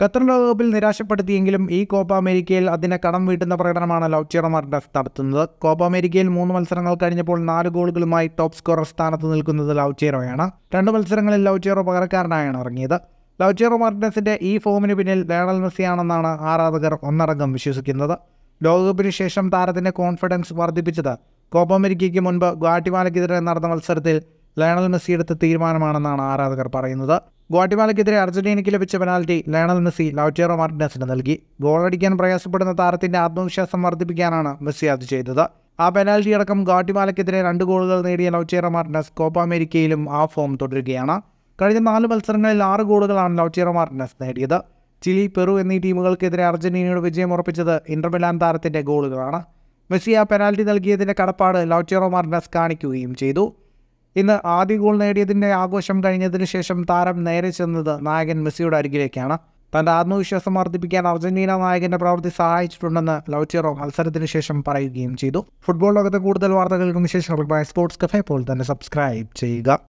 Qatar ലോകകപ്പിൽ നിരാശപ്പെടുത്തിയെങ്കിലും ഈ Copa അമേരിക്കയിൽ അതിനെ കടം വീട്ടുന്ന പ്രകടനമാണ് ലൗച്ചിറമാർ ഡഫ് നടത്തുന്നത് കോപ്പ അമേരിക്കയിൽ മൂന്ന് മത്സരങ്ങൾ കഴിഞ്ഞപ്പോൾ നാല് ഗോളുകളുമായി ടോപ്പ് സ്കോറർ സ്ഥാനത്ത് നിൽക്കുന്നത് ലൗച്ചേറോയാണ് രണ്ട് മത്സരങ്ങളിൽ ലൗച്ചേറോ പകരക്കാരനായാണ് ഇറങ്ങിയത് ലൗച്ചേറോ മാർട്ടിനസിന്റെ ഈ ഫോമിന് പിന്നിൽ ലേണൽ മെസ്സിയാണെന്നാണ് ആരാധകർ ഒന്നടങ്കം വിശ്വസിക്കുന്നത് ലോകകപ്പിന് ശേഷം താരത്തിന്റെ കോൺഫിഡൻസ് വർദ്ധിപ്പിച്ചത് കോപ്പ അമേരിക്കയ്ക്ക് മുൻപ് ഗ്വാട്ടിമാലയ്ക്കെതിരെ നടന്ന മത്സരത്തിൽ ലയണൽ മെസ്സി എടുത്ത തീരുമാനമാണെന്നാണ് ആരാധകർ പറയുന്നത് ഗോട്ടിമാലയ്ക്കെതിരെ അർജന്റീനയ്ക്ക് ലഭിച്ച പെനാൽറ്റി ലയണൽ മെസ്സി ലൗറ്റേറോ മാർട്ടിനസിന് നൽകി ഗോളടിക്കാൻ പ്രയാസപ്പെടുന്ന താരത്തിന്റെ ആത്മവിശ്വാസം വർദ്ധിപ്പിക്കാനാണ് മെസ്സി അത് ചെയ്തത് ആ പെനാൽറ്റി അടക്കം ഗാട്ടിമാലയ്ക്കെതിരെ രണ്ട് ഗോളുകൾ നേടിയ ലൗറ്റേറോ മാർട്ടിനസ് കോപ്പ അമേരിക്കയിലും ആ ഫോം തുടരുകയാണ് കഴിഞ്ഞ നാല് മത്സരങ്ങളിൽ ആറ് ഗോളുകളാണ് ലൗറ്റേറോ മാർട്ടിനസ് നേടിയത് ചിലി പെറു എന്നീ ടീമുകൾക്കെതിരെ അർജന്റീനയുടെ വിജയം ഉറപ്പിച്ചത് ഇന്റർമിലാൻ താരത്തിന്റെ ഗോളുകളാണ് മെസ്സി ആ പെനാൽറ്റി നൽകിയതിന്റെ കടപ്പാട് ലൗറ്റേറോ മാർട്ടിനസ് കാണിക്കുകയും ചെയ്തു ഇന്ന് ആദ്യ ഗോൾ നേടിയതിൻ്റെ ആഘോഷം കഴിഞ്ഞതിന് ശേഷം താരം നേരെ ചെന്നത് നായകൻ മെസ്സിയുടെ അരികിലേക്കാണ് തൻ്റെ ആത്മവിശ്വാസം വർദ്ധിപ്പിക്കാൻ അർജന്റീന നായകൻ്റെ പ്രവൃത്തി സഹായിച്ചിട്ടുണ്ടെന്ന് ലൗറ്റിയറോ മത്സരത്തിന് ശേഷം പറയുകയും ചെയ്തു ഫുട്ബോൾ ലോകത്തെ കൂടുതൽ വാർത്തകൾക്കും വിശേഷങ്ങൾക്കുമായി സ്പോർട്സ് കഫേ പോലെ തന്നെ സബ്സ്ക്രൈബ് ചെയ്യുക